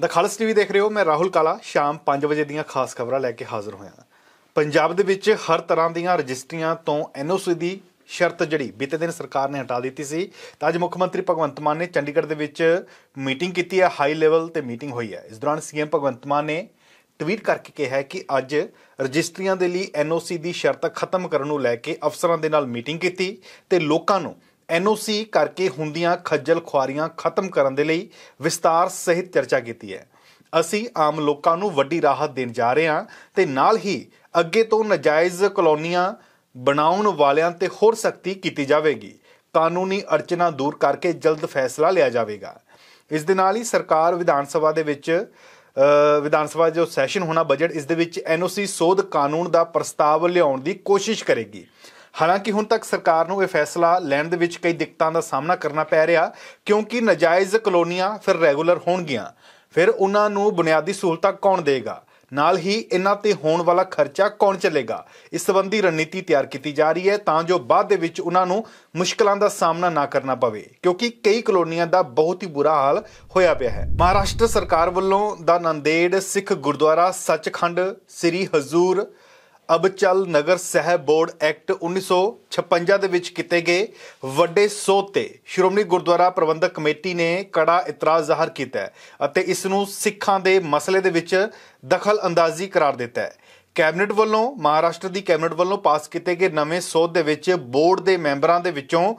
ਦਾ ਖਾਲਸ TV ਦੇਖ ਰਹੇ ਹੋ ਮੈਂ ਰਾਹੁਲ ਕਾਲਾ ਸ਼ਾਮ 5 ਵਜੇ ਦੀਆਂ ਖਾਸ ਖਬਰਾਂ ਲੈ ਕੇ ਹਾਜ਼ਰ ਹੋਇਆ ਪੰਜਾਬ ਦੇ ਵਿੱਚ ਹਰ ਤਰ੍ਹਾਂ ਦੀਆਂ ਰਜਿਸਟਰੀਆਂ ਤੋਂ ਐਨਓਸੀ ਦੀ ਸ਼ਰਤ ਜਿਹੜੀ ਬੀਤੇ ਦਿਨ ਸਰਕਾਰ ਨੇ ਹਟਾ ਦਿੱਤੀ ਸੀ ਤਾਂ ਅੱਜ ਮੁੱਖ ਮੰਤਰੀ ਭਗਵੰਤ ਮਾਨ ਨੇ ਚੰਡੀਗੜ੍ਹ ਦੇ ਵਿੱਚ ਮੀਟਿੰਗ ਕੀਤੀ ਹੈ ਹਾਈ ਲੈਵਲ ਤੇ ਮੀਟਿੰਗ ਹੋਈ ਹੈ ਇਸ ਦੌਰਾਨ ਸੀਐਮ ਭਗਵੰਤ ਮਾਨ ਨੇ ਟਵੀਟ ਕਰਕੇ ਕਿਹਾ ਹੈ ਕਿ ਅੱਜ ਰਜਿਸਟਰੀਆਂ ਦੇ ਲਈ ਐਨਓਸੀ ਦੀ ਸ਼ਰਤ ਖਤਮ ਕਰਨ ਨੂੰ ਲੈ ਕੇ ਅਫਸਰਾਂ ਦੇ ਨਾਲ ਮੀਟਿੰਗ ਕੀਤੀ ਤੇ ਲੋਕਾਂ ਨੂੰ ਐਨਓਸੀ ਕਰਕੇ ਹੁੰਦੀਆਂ ਖੱਜਲ ਖੁਆਰੀਆਂ ਖਤਮ ਕਰਨ ਦੇ ਲਈ ਵਿਸਤਾਰ ਸਹਿਤ ਚਰਚਾ ਕੀਤੀ ਹੈ ਅਸੀਂ ਆਮ ਲੋਕਾਂ ਨੂੰ ਵੱਡੀ ਰਾਹਤ ਦੇਣ ਜਾ ਰਹੇ ਹਾਂ ਤੇ ਨਾਲ ਹੀ ਅੱਗੇ ਤੋਂ ਨਜਾਇਜ਼ ਕਲੋਨੀਆਂ ਬਣਾਉਣ ਵਾਲਿਆਂ ਤੇ ਹੋਰ ਸਖਤੀ ਕੀਤੀ ਜਾਵੇਗੀ ਕਾਨੂੰਨੀ ਅੜਚਨਾ ਦੂਰ ਕਰਕੇ ਜਲਦ ਫੈਸਲਾ ਲਿਆ ਜਾਵੇਗਾ ਇਸ ਦੇ ਨਾਲ ਹੀ ਸਰਕਾਰ ਵਿਧਾਨ ਸਭਾ ਦੇ ਵਿੱਚ ਵਿਧਾਨ ਸਭਾ ਜੋ ਸੈਸ਼ਨ ਹੋਣਾ ਬਜਟ ਇਸ ਦੇ ਵਿੱਚ ਐਨਓਸੀ ਸੋਧ ਕਾਨੂੰਨ ਦਾ ਪ੍ਰਸਤਾਵ ਲਿਆਉਣ ਦੀ ਕੋਸ਼ਿਸ਼ ਕਰੇਗੀ ਹਾਲਾਂਕਿ ਹੁਣ ਤੱਕ ਸਰਕਾਰ ਨੂੰ ਇਹ ਫੈਸਲਾ ਲੈਣ ਦੇ ਵਿੱਚ ਕਈ ਦਿੱਕਤਾਂ ਦਾ ਸਾਹਮਣਾ ਕਰਨਾ ਪੈ ਰਿਹਾ ਕਿਉਂਕਿ ਨਜਾਇਜ਼ ਕਲੋਨੀਆਂ ਫਿਰ ਰੈਗੂਲਰ ਹੋਣਗੀਆਂ ਫਿਰ ਉਹਨਾਂ ਨੂੰ ਬੁਨਿਆਦੀ ਸਹੂਲਤਾਂ ਕੌਣ ਦੇਗਾ ਨਾਲ ਹੀ ਇਹਨਾਂ ਤੇ ਹੋਣ ਵਾਲਾ ਖਰਚਾ ਕੌਣ ਚੱਲੇਗਾ ਇਸ ਸੰਬੰਧੀ ਰਣਨੀਤੀ ਤਿਆਰ ਕੀਤੀ ਜਾ ਰਹੀ ਹੈ ਤਾਂ ਜੋ ਬਾਅਦ ਦੇ ਵਿੱਚ ਉਹਨਾਂ ਨੂੰ ਮੁਸ਼ਕਲਾਂ ਦਾ ਸਾਹਮਣਾ ਨਾ ਕਰਨਾ ਪਵੇ ਕਿਉਂਕਿ ਕਈ ਕਲੋਨੀਆਂ ਦਾ ਬਹੁਤ ਹੀ ਬੁਰਾ ਹਾਲ ਹੋਇਆ ਪਿਆ ਹੈ ਮਹਾਰਾਸ਼ਟਰ ਸਰਕਾਰ ਵੱਲੋਂ ਦਾ ਨੰਦੇੜ ਸਿੱਖ ਗੁਰਦੁਆਰਾ ਸੱਚਖੰਡ ਸ੍ਰੀ ਹਜ਼ੂਰ ਅਬਚਲ ਨਗਰ ਸਹਿਬ ਬੋਰਡ ਐਕਟ 1956 ਦੇ ਵਿੱਚ ਕੀਤੇ ਗਏ ਵੱਡੇ ਸੋਧ ਤੇ ਸ਼੍ਰੋਮਣੀ ਗੁਰਦੁਆਰਾ ਪ੍ਰਬੰਧਕ ਕਮੇਟੀ ਨੇ ਕੜਾ ਇਤਰਾਜ਼ ਜ਼ਾਹਰ ਕੀਤਾ ਅਤੇ ਇਸ ਨੂੰ ਸਿੱਖਾਂ ਦੇ ਮਸਲੇ ਦੇ ਵਿੱਚ ਦਖਲ ਅੰਦਾਜ਼ੀ ਕਰਾਰ ਦਿੱਤਾ ਹੈ ਕੈਬਨਿਟ ਵੱਲੋਂ ਮਹਾਰਾਸ਼ਟਰ ਦੀ ਕੈਬਨਿਟ ਵੱਲੋਂ ਪਾਸ ਕੀਤੇ ਗਏ ਨਵੇਂ ਸੋਧ ਦੇ ਵਿੱਚ ਬੋਰਡ ਦੇ ਮੈਂਬਰਾਂ ਦੇ ਵਿੱਚੋਂ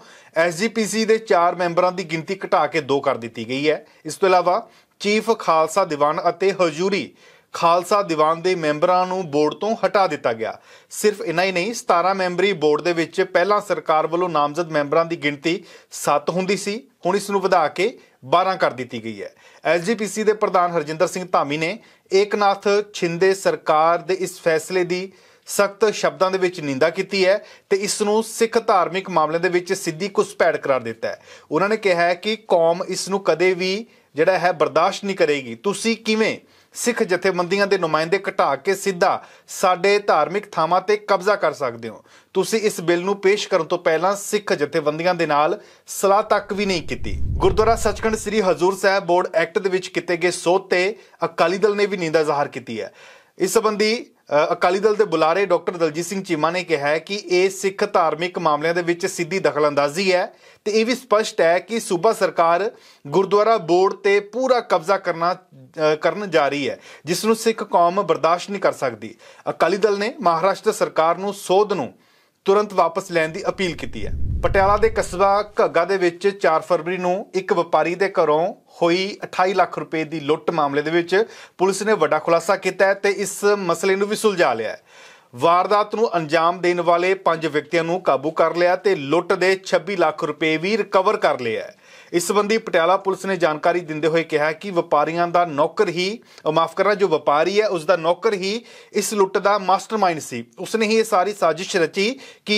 ਐਸਜੀਪੀਸੀ ਦੇ 4 ਮੈਂਬਰਾਂ ਦੀ ਗਿਣਤੀ ਘਟਾ ਕੇ 2 ਕਰ ਦਿੱਤੀ ਗਈ ਹੈ ਇਸ ਤੋਂ ਇਲਾਵਾ ਚੀਫ ਖਾਲਸਾ ਦੀਵਾਨ ਅਤੇ ਹਜ਼ੂਰੀ ਖਾਲਸਾ ਦੀਵਾਨ ਦੇ ਮੈਂਬਰਾਂ ਨੂੰ ਬੋਰਡ ਤੋਂ ਹਟਾ ਦਿੱਤਾ ਗਿਆ ਸਿਰਫ ਇਨਾ ਹੀ ਨਹੀਂ 17 ਮੈਂਬਰੀ ਬੋਰਡ ਦੇ ਵਿੱਚ ਪਹਿਲਾਂ ਸਰਕਾਰ ਵੱਲੋਂ ਨਾਮਜ਼ਦ ਮੈਂਬਰਾਂ ਦੀ ਗਿਣਤੀ 7 ਹੁੰਦੀ ਸੀ ਹੁਣ ਇਸ ਨੂੰ ਵਧਾ ਕੇ 12 ਕਰ ਦਿੱਤੀ ਗਈ ਹੈ ਐਸਜੀਪੀਸੀ ਦੇ ਪ੍ਰਧਾਨ ਹਰਜਿੰਦਰ ਸਿੰਘ ਧਾਮੀ ਨੇ ਏਕਨਾਥ ਛਿੰਦੇ ਸਰਕਾਰ ਦੇ ਇਸ ਫੈਸਲੇ ਦੀ ਸਖਤ ਸ਼ਬਦਾਂ ਦੇ ਵਿੱਚ ਨਿੰਦਾ ਕੀਤੀ ਹੈ ਤੇ ਇਸ ਨੂੰ ਸਿੱਖ ਧਾਰਮਿਕ ਮਾਮਲਿਆਂ ਦੇ ਵਿੱਚ ਸਿੱਧੀ ਕੁਸਪੈੜ ਕਰਾਰ ਦਿੱਤਾ ਹੈ ਉਹਨਾਂ ਨੇ ਕਿਹਾ ਹੈ ਕਿ ਕੌਮ ਇਸ ਨੂੰ ਕਦੇ ਵੀ ਜਿਹੜਾ ਹੈ ਬਰਦਾਸ਼ਤ ਨਹੀਂ ਕਰੇਗੀ ਤੁਸੀਂ ਕਿਵੇਂ ਸਿੱਖ ਜਥੇਬੰਦੀਆਂ ਦੇ ਨੁਮਾਇੰਦੇ ਘਟਾ ਕੇ ਸਿੱਧਾ ਸਾਡੇ ਧਾਰਮਿਕ ਥਾਵਾਂ ਤੇ ਕਬਜ਼ਾ ਕਰ ਸਕਦੇ ਹੋ ਤੁਸੀਂ ਇਸ ਬਿੱਲ ਨੂੰ ਪੇਸ਼ ਕਰਨ ਤੋਂ ਪਹਿਲਾਂ ਸਿੱਖ ਜਥੇਬੰਦੀਆਂ ਦੇ ਨਾਲ ਸਲਾਹ ਤੱਕ ਵੀ ਨਹੀਂ ਕੀਤੀ ਗੁਰਦੁਆਰਾ ਸੱਚਖੰਡ ਸ੍ਰੀ ਹਜ਼ੂਰ ਸਾਹਿਬ ਬੋਰਡ ਐਕਟ ਦੇ ਵਿੱਚ ਕੀਤੇ ਗਏ ਸੋਧ ਤੇ ਅਕਾਲੀ ਦਲ ਨੇ ਵੀ ਨਿੰਦਾ ਜ਼ਾਹਰ ਕੀਤੀ ਹੈ ਇਸ ਸੰਬੰਧੀ ਅਕਾਲੀ ਦਲ ਦੇ ਬੁਲਾਰੇ ਡਾਕਟਰ ਦਲਜੀਤ ਸਿੰਘ ਚੀਮਾ ਨੇ ਕਿਹਾ ਹੈ ਕਿ ਇਹ ਸਿੱਖ ਧਾਰਮਿਕ ਮਾਮਲਿਆਂ ਦੇ ਵਿੱਚ ਸਿੱਧੀ ਦਖਲਅੰਦਾਜ਼ੀ ਹੈ ਤੇ ਇਹ ਵੀ ਸਪਸ਼ਟ ਹੈ ਕਿ ਸੂਬਾ ਸਰਕਾਰ ਗੁਰਦੁਆਰਾ ਬੋਰਡ ਤੇ ਪੂਰਾ ਕਬਜ਼ਾ ਕਰਨਾ ਕਰਨ ਜਾ ਰਹੀ ਹੈ ਜਿਸ ਨੂੰ ਸਿੱਖ ਕੌਮ ਬਰਦਾਸ਼ਤ ਨਹੀਂ ਕਰ ਸਕਦੀ ਅਕਾਲੀ ਦਲ ਨੇ ਮਹਾਰਾਸ਼ਟਰ ਸਰਕਾਰ ਨੂੰ ਸੋਧ ਨੂੰ ਤੁਰੰਤ ਵਾਪਸ ਲੈਣ ਦੀ ਅਪੀਲ ਕੀਤੀ ਹੈ ਪਟਿਆਲਾ ਦੇ ਕਸਬਾ ਘੱਗਾ ਦੇ ਵਿੱਚ 4 ਫਰਵਰੀ ਨੂੰ ਇੱਕ ਵਪਾਰੀ ਦੇ ਘਰੋਂ ਹੋਈ 28 ਲੱਖ ਰੁਪਏ ਦੀ ਲੁੱਟ ਮਾਮਲੇ ਦੇ ਵਿੱਚ ਪੁਲਿਸ ਨੇ ਵੱਡਾ ਖੁਲਾਸਾ ਕੀਤਾ ਹੈ ਤੇ ਇਸ ਮਸਲੇ ਨੂੰ ਵੀ ਸੁਲਝਾ ਲਿਆ ਹੈ ਵਾਰਦਾਤ ਨੂੰ ਅੰਜਾਮ ਦੇਣ ਵਾਲੇ 5 ਵਿਅਕਤੀਆਂ ਨੂੰ ਕਾਬੂ ਕਰ ਲਿਆ ਤੇ ਲੁੱਟ ਦੇ 26 ਲੱਖ ਰੁਪਏ ਵੀ ਰਿਕਵਰ ਕਰ ਲਿਆ ਹੈ ਇਸ ਸੰਬੰਧੀ ਪਟਿਆਲਾ ਪੁਲਿਸ ਨੇ ਜਾਣਕਾਰੀ ਦਿੰਦੇ ਹੋਏ ਕਿਹਾ ਕਿ ਵਪਾਰੀਆਂ ਦਾ ਨੌਕਰ ਹੀ ਮਾਫ ਕਰਨਾ ਜੋ ਵਪਾਰੀ ਹੈ ਉਸ ਦਾ ਨੌਕਰ ਹੀ ਇਸ ਲੁੱਟ ਦਾ ਮਾਸਟਰਮਾਈਂਡ ਸੀ ਉਸ ਨੇ ਹੀ ਇਹ ਸਾਰੀ ਸਾਜ਼ਿਸ਼ ਰਚੀ ਕਿ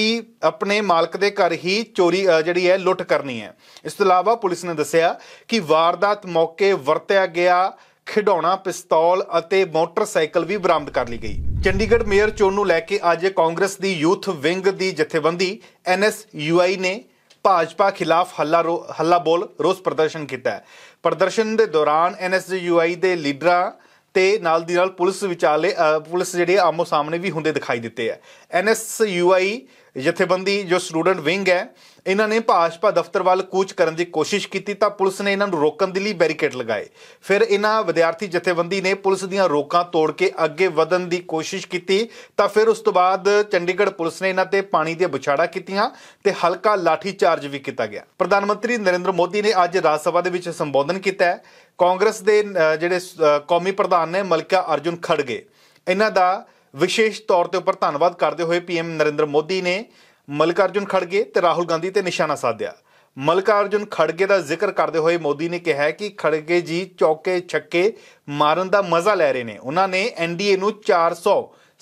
ਆਪਣੇ ਮਾਲਕ ਦੇ ਘਰ ਹੀ ਚੋਰੀ ਜਿਹੜੀ ਹੈ ਲੁੱਟ ਕਰਨੀ ਹੈ ਇਸ ਤੋਂ ਇਲਾਵਾ ਪੁਲਿਸ ਨੇ ਦੱਸਿਆ ਕਿ ਵਾਰਦਾਤ ਮੌਕੇ ਵਰਤਿਆ ਗਿਆ ਖਿਡੌਣਾ ਪਿਸਤੌਲ ਅਤੇ ਮੋਟਰਸਾਈਕਲ ਵੀ ਬਰਾਮਦ ਕਰ ਲਈ ਗਈ ਚੰਡੀਗੜ੍ਹ ਮੇਅਰ ਚੋਣ ਨੂੰ ਲੈ ਕੇ ਅੱਜ ਕਾਂਗਰਸ ਦੀ ਯੂਥ ਵਿੰਗ ਦੀ ਜਥੇਬੰਦੀ ਐਨਐਸਯੂਆਈ ਨੇ ਭਾਜਪਾ ਖਿਲਾਫ ਹੱਲਾ ਹੱਲਾ ਬੋਲ ਰੋਸ ਪ੍ਰਦਰਸ਼ਨ ਕੀਤਾ ਪ੍ਰਦਰਸ਼ਨ ਦੇ ਦੌਰਾਨ ਐਨਐਸਯੂਆਈ ਦੇ ਲੀਡਰਾਂ ਤੇ ਨਾਲ ਦੀ ਨਾਲ ਪੁਲਿਸ ਵਿਚਾਲੇ ਪੁਲਿਸ ਜਿਹੜੀ ਆਮੋ ਸਾਹਮਣੇ ਵੀ ਹੁੰਦੇ ਦਿਖਾਈ ਦਿੱਤੇ ਐ ਐਨਐਸਯੂਆਈ ਜਥੇਬੰਦੀ ਜੋ ਸਟੂਡੈਂਟ ਵਿੰਗ ਹੈ ਇਹਨਾਂ ਨੇ ਭਾਜਪਾ ਦਫ਼ਤਰ ਵੱਲ ਕੂਚ ਕਰਨ ਦੀ ਕੋਸ਼ਿਸ਼ ਕੀਤੀ ਤਾਂ ਪੁਲਿਸ ਨੇ ਇਹਨਾਂ ਨੂੰ ਰੋਕਣ ਦੇ ਲਈ ਬੈਰੀਕੇਡ ਲਗਾਏ ਫਿਰ ਇਹਨਾਂ ਵਿਦਿਆਰਥੀ ਜਥੇਬੰਦੀ ਨੇ ਪੁਲਿਸ ਦੀਆਂ ਰੋਕਾਂ ਤੋੜ ਕੇ ਅੱਗੇ ਵਧਣ ਦੀ ਕੋਸ਼ਿਸ਼ ਕੀਤੀ ਤਾਂ ਫਿਰ ਉਸ ਤੋਂ ਬਾਅਦ ਚੰਡੀਗੜ੍ਹ ਪੁਲਿਸ ਨੇ ਇਹਨਾਂ ਤੇ ਪਾਣੀ ਦੇ ਬੁਛਾੜਾ ਕੀਤੀਆਂ ਤੇ ਹਲਕਾ ਲਾਠੀ ਚਾਰਜ ਵੀ ਕੀਤਾ ਗਿਆ ਪ੍ਰਧਾਨ ਮੰਤਰੀ ਨਰਿੰਦਰ ਮੋਦੀ ਨੇ ਅੱਜ ਰਾਜ ਸਭਾ ਦੇ ਵਿੱਚ ਸੰਬੋਧਨ ਕੀਤਾ ਹੈ ਕਾਂਗਰਸ ਦੇ ਜਿਹੜੇ ਕੌਮੀ ਪ੍ਰਧਾਨ ਨੇ ਮਲਕਾ ਅਰਜੁਨ ਖੜਗੇ ਇਹਨਾਂ ਦਾ ਵਿਸ਼ੇਸ਼ ਤੌਰ ਤੇ ਉੱਪਰ ਧੰਨਵਾਦ ਕਰਦੇ ਹੋਏ ਪੀਐਮ ਨਰਿੰਦਰ ਮੋਦੀ ਨੇ ਮਲਕਾਰਜੁਨ ਖੜਗੇ ਤੇ ਰਾਹੁਲ ਗਾਂਧੀ ਤੇ ਨਿਸ਼ਾਨਾ ਸਾਧਿਆ ਮਲਕਾਰਜੁਨ ਖੜਗੇ ਦਾ ਜ਼ਿਕਰ ਕਰਦੇ ਹੋਏ ਮੋਦੀ ਨੇ ਕਿਹਾ ਕਿ ਖੜਗੇ ਜੀ ਚੌਕੇ ਛੱਕੇ ਮਾਰਨ ਦਾ ਮਜ਼ਾ ਲੈ ਰਹੇ ਨੇ ਉਹਨਾਂ ਨੇ ਐਨਡੀਏ ਨੂੰ 400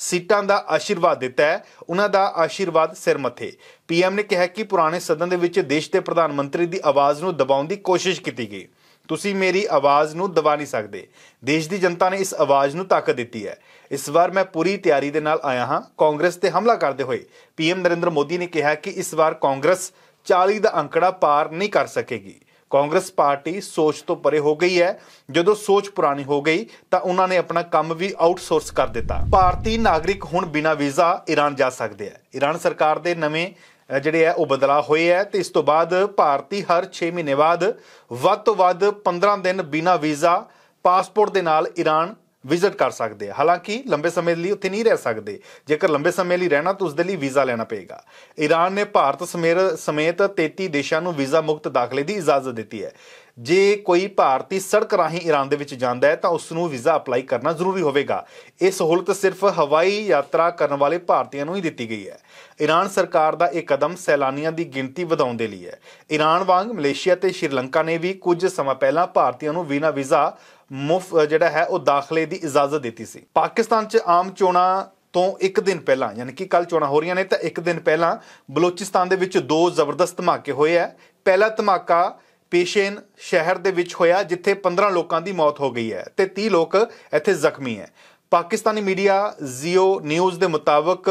ਸੀਟਾਂ ਦਾ ਆਸ਼ੀਰਵਾਦ ਦਿੱਤਾ ਹੈ ਉਹਨਾਂ ਦਾ ਆਸ਼ੀਰਵਾਦ ਸਿਰ ਮੱਥੇ ਪੀਐਮ ਨੇ ਕਿਹਾ ਕਿ ਪੁਰਾਣੇ ਸਦਨ ਦੇ ਵਿੱਚ ਦੇਸ਼ ਦੇ ਪ੍ਰਧਾਨ ਮੰਤਰੀ ਦੀ ਆਵਾਜ਼ ਨੂੰ ਦਬਾਉਣ ਦੀ ਕੋਸ਼ਿਸ਼ ਕੀਤੀ ਗਈ ਤੁਸੀਂ ਮੇਰੀ ਆਵਾਜ਼ ਨੂੰ ਦਬਾ ਨਹੀਂ ਸਕਦੇ ਦੇਸ਼ ਦੀ ਜਨਤਾ ਨੇ ਇਸ ਆਵਾਜ਼ ਨੂੰ ਤਾਕਤ ਦਿੱਤੀ ਹੈ ਇਸ ਵਾਰ ਮੈਂ ਪੂਰੀ ਤਿਆਰੀ ਦੇ ਨਾਲ ਆਇਆ ਹਾਂ ਕਾਂਗਰਸ ਤੇ ਹਮਲਾ ਕਰਦੇ ਹੋਏ ਪੀਐਮ ਨਰਿੰਦਰ ਮੋਦੀ ਨੇ ਕਿਹਾ ਕਿ ਇਸ ਵਾਰ ਕਾਂਗਰਸ 40 ਦਾ ਅੰਕੜਾ ਪਾਰ ਨਹੀਂ ਕਰ ਸਕੇਗੀ ਕਾਂਗਰਸ ਪਾਰਟੀ ਸੋਚ ਤੋਂ ਪਰੇ ਹੋ ਗਈ ਹੈ ਜਦੋਂ ਸੋਚ ਪੁਰਾਣੀ ਹੋ ਗਈ ਤਾਂ ਉਹਨਾਂ ਨੇ ਆਪਣਾ ਕੰਮ ਵੀ ਆਊਟਸੋਰਸ ਕਰ ਦਿੱਤਾ ਭਾਰਤੀ ਨਾਗਰਿਕ ਹੁਣ ਬਿਨਾਂ ਵੀਜ਼ਾ ਈਰਾਨ ਜਾ ਸਕਦੇ ਆ ਈਰਾਨ ਸਰਕਾਰ ਦੇ ਨਵੇਂ ਜਿਹੜੇ ਆ ਉਹ ਬਦਲਾਅ ਹੋਏ ਆ ਤੇ ਇਸ ਤੋਂ ਬਾਅਦ ਭਾਰਤੀ ਹਰ 6 ਮਹੀਨੇ ਬਾਅਦ ਵੱਧ ਤੋਂ ਵੱਧ 15 ਦਿਨ ਬਿਨਾ ਵੀਜ਼ਾ ਪਾਸਪੋਰਟ ਦੇ ਨਾਲ ਈਰਾਨ ਵਿਜ਼ਿਟ ਕਰ ਸਕਦੇ ਆ ਹਾਲਾਂਕਿ ਲੰਬੇ ਸਮੇਂ ਲਈ ਉੱਥੇ ਨਹੀਂ ਰਹਿ ਸਕਦੇ ਜੇਕਰ ਲੰਬੇ ਸਮੇਂ ਲਈ ਰਹਿਣਾ ਤਾਂ ਉਸ ਦੇ ਲਈ ਵੀਜ਼ਾ ਲੈਣਾ ਪਏਗਾ ਈਰਾਨ ਨੇ ਭਾਰਤ ਸਮੇਤ 33 ਦੇਸ਼ਾਂ ਨੂੰ ਵੀਜ਼ਾ ਮੁਕਤ ਦਾਖਲੇ ਦੀ ਇਜਾਜ਼ਤ ਦਿੱਤੀ ਹੈ ਜੇ ਕੋਈ ਭਾਰਤੀ ਸੜਕ ਰਾਹੀਂ ਈਰਾਨ ਦੇ ਵਿੱਚ ਜਾਂਦਾ ਹੈ ਤਾਂ ਉਸ ਨੂੰ ਵੀਜ਼ਾ ਅਪਲਾਈ ਕਰਨਾ ਜ਼ਰੂਰੀ ਹੋਵੇਗਾ ਇਹ ਸਹੂਲਤ ਸਿਰਫ ਹਵਾਈ ਯਾਤਰਾ ਕਰਨ ਵਾਲੇ ਭਾਰਤੀਆਂ ਨੂੰ ਹੀ ਦਿੱਤੀ ਗਈ ਹੈ ਈਰਾਨ ਸਰਕਾਰ ਦਾ ਇਹ ਕਦਮ ਸੈਲਾਨੀਆਂ ਦੀ ਗਿਣਤੀ ਵਧਾਉਣ ਦੇ ਲਈ ਹੈ ਈਰਾਨ ਵਾਂਗ ਮਲੇਸ਼ੀਆ ਤੇ ਸ਼੍ਰੀਲੰਕਾ ਨੇ ਵੀ ਕੁਝ ਸਮਾਂ ਪਹਿਲਾਂ ਭਾਰਤੀਆਂ ਨੂੰ ਬਿਨਾਂ ਵੀਜ਼ਾ ਮੁਫ ਜਿਹੜਾ ਹੈ ਉਹ ਦਾਖਲੇ ਦੀ ਇਜਾਜ਼ਤ ਦਿੱਤੀ ਸੀ ਪਾਕਿਸਤਾਨ 'ਚ ਆਮ ਚੋਣਾਂ ਤੋਂ ਇੱਕ ਦਿਨ ਪਹਿਲਾਂ ਯਾਨੀ ਕਿ ਕੱਲ ਚੋਣਾਂ ਹੋ ਰਹੀਆਂ ਨੇ ਤਾਂ ਇੱਕ ਦਿਨ ਪਹਿਲਾਂ ਬਲੋਚਿਸਤਾਨ ਦੇ ਵਿੱਚ ਦੋ ਜ਼ਬਰਦਸਤ ਧਮਾਕੇ ਹੋਏ ਆ ਪਹਿਲਾ ਧਮਾਕਾ ਪੇਸ਼ੇਨ ਸ਼ਹਿਰ ਦੇ ਵਿੱਚ ਹੋਇਆ ਜਿੱਥੇ 15 ਲੋਕਾਂ ਦੀ ਮੌਤ ਹੋ ਗਈ ਹੈ ਤੇ 30 ਲੋਕ ਇੱਥੇ ਜ਼ਖਮੀ ਹੈ ਪਾਕਿਸਤਾਨੀ ਮੀਡੀਆ ਜ਼ੀਓ ਨਿਊਜ਼ ਦੇ ਮੁਤਾਬਕ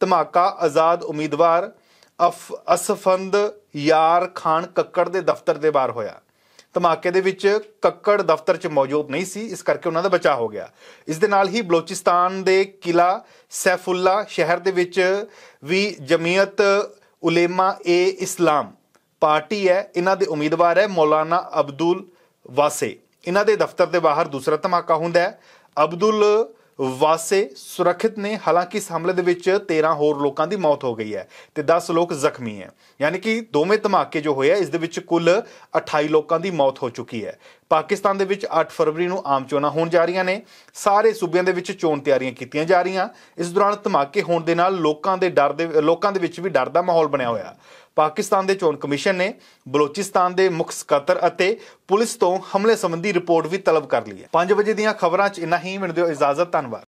ਧਮਾਕਾ ਆਜ਼ਾਦ ਉਮੀਦਵਾਰ ਅਫ ਅਸਫੰਦ ਯਾਰ ਖਾਨ ਕੱਕੜ ਦੇ ਦਫ਼ਤਰ ਦੇ ਬਾਹਰ ਹੋਇਆ ਧਮਾਕੇ ਦੇ ਵਿੱਚ ਕੱਕੜ ਦਫ਼ਤਰ 'ਚ ਮੌਜੂਦ ਨਹੀਂ ਸੀ ਇਸ ਕਰਕੇ ਉਹਨਾਂ ਦਾ ਬਚਾਅ ਹੋ ਗਿਆ ਇਸ ਦੇ ਨਾਲ ਹੀ ਬਲੋਚਿਸਤਾਨ ਦੇ ਕਿਲਾ ਸੈਫੁੱਲਾ ਸ਼ਹਿਰ ਦੇ ਵਿੱਚ ਵੀ ਜਮੀਅਤ ਉਲੇਮਾ ਏ ਇਸਲਾਮ ਪਾਰਟੀ ਹੈ ਇਹਨਾਂ ਦੇ ਉਮੀਦਵਾਰ ਹੈ ਮੌਲਾਨਾ ਅਬਦੁਲ ਵਾਸੇ ਇਹਨਾਂ ਦੇ ਦਫ਼ਤਰ ਦੇ ਬਾਹਰ ਦੂਸਰਾ ਧਮਾਕਾ ਹੁੰਦਾ ਹੈ ਅਬਦੁਲ ਵਾਸੇ ਸੁਰੱਖਿਤ ਨੇ ਹਾਲਾਂਕਿ ਇਸ ਹਮਲੇ ਦੇ ਵਿੱਚ 13 ਹੋਰ ਲੋਕਾਂ ਦੀ ਮੌਤ ਹੋ ਗਈ ਹੈ ਤੇ 10 ਲੋਕ ਜ਼ਖਮੀ ਹੈ ਯਾਨੀ ਕਿ ਦੋਵੇਂ ਧਮਾਕੇ ਜੋ ਹੋਏ ਆ ਇਸ ਦੇ ਵਿੱਚ ਕੁੱਲ 28 ਲੋਕਾਂ ਦੀ ਮੌਤ ਹੋ ਚੁੱਕੀ ਹੈ ਪਾਕਿਸਤਾਨ ਦੇ ਵਿੱਚ 8 ਫਰਵਰੀ ਨੂੰ ਆਮ ਚੋਣਾਂ ਹੋਣ ਜਾ ਰਹੀਆਂ ਨੇ ਸਾਰੇ ਸੂਬਿਆਂ ਦੇ ਵਿੱਚ ਚੋਣ ਤਿਆਰੀਆਂ ਕੀਤੀਆਂ ਜਾ ਰਹੀਆਂ ਇਸ ਦੌਰਾਨ ਧਮਾਕੇ ਹੋਣ ਦੇ ਨਾਲ ਲੋਕਾਂ ਦੇ ਡਰ ਦੇ ਲੋਕਾਂ ਦੇ ਵਿੱਚ ਵੀ ਡਰ ਦਾ ਮਾਹੌਲ ਬਣਿਆ ਹੋਇਆ ਪਾਕਿਸਤਾਨ ਦੇ ਚੋਣ ਕਮਿਸ਼ਨ ਨੇ ਬਲੋਚਿਸਤਾਨ ਦੇ ਮੁੱਖ ਸਕੱਤਰ ਅਤੇ ਪੁਲਿਸ ਤੋਂ ਹਮਲੇ ਸੰਬੰਧੀ ਰਿਪੋਰਟ ਵੀ ਤਲਬ ਕਰ ਲਈ ਹੈ 5 ਵਜੇ ਦੀਆਂ ਖਬਰਾਂ 'ਚ ਇਨਾ ਹੀ ਮਿਲਦੇ ਦਿਓ ਇਜਾਜ਼ਤ ਧੰਨਵਾਦ